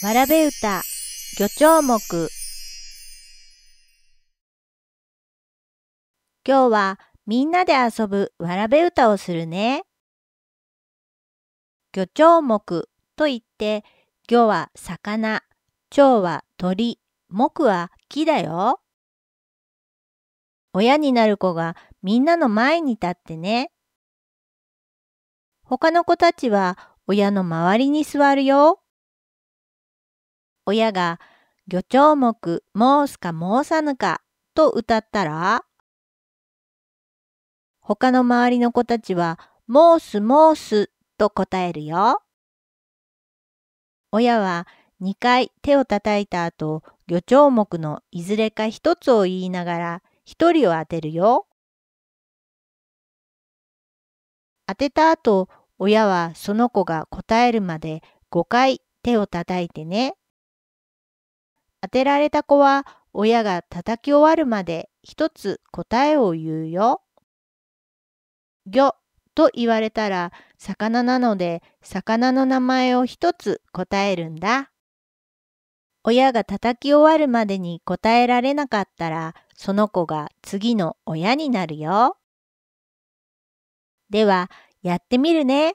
わらべ歌、魚長目。今日はみんなで遊ぶわらべ歌をするね。魚長目といって、魚は魚、蝶は鳥、木は木だよ。親になる子がみんなの前に立ってね。他の子たちは親の周りに座るよ。親が魚鳥目申すか申さぬかと歌ったら、他の周りの子たちは、申す申すと答えるよ。親は2回手を叩いた後、魚鳥目のいずれか1つを言いながら1人を当てるよ。当てた後、親はその子が答えるまで5回手を叩いてね。当てられた子は親が叩き終わるまで一つ答えを言うよ。魚と言われたら魚なので魚の名前を一つ答えるんだ。親が叩き終わるまでに答えられなかったらその子が次の親になるよ。ではやってみるね。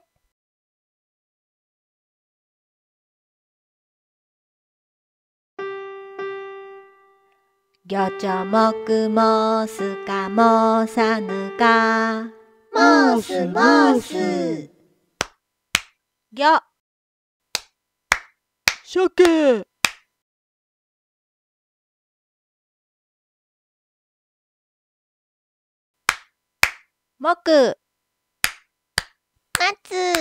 ぎょちょもくもすかもさぬか。もすもす。ぎょ。鮭。もく。まつ。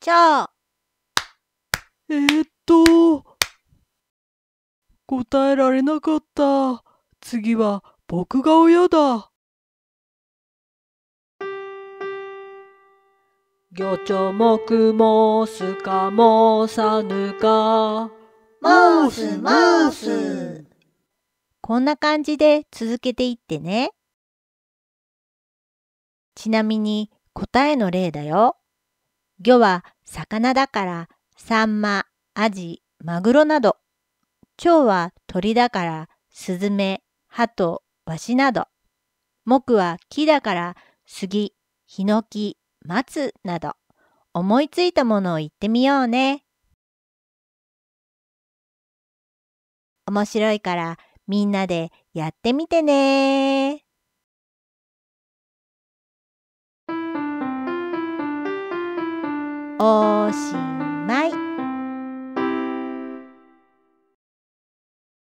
ちょう。えー、っと、答えられなかった。次は僕が親だ。魚鳥くもすかもさぬか。マウスマウス。こんな感じで続けていってね。ちなみに答えの例だよ。魚は魚だからサンマ、アジ、マグロなど。蝶は鳥だからスズメ、ハト、ワシなど。木は木だから杉、ヒノキ、松など。思いついたものを言ってみようね。面白いからみんなでやってみてねおしまない。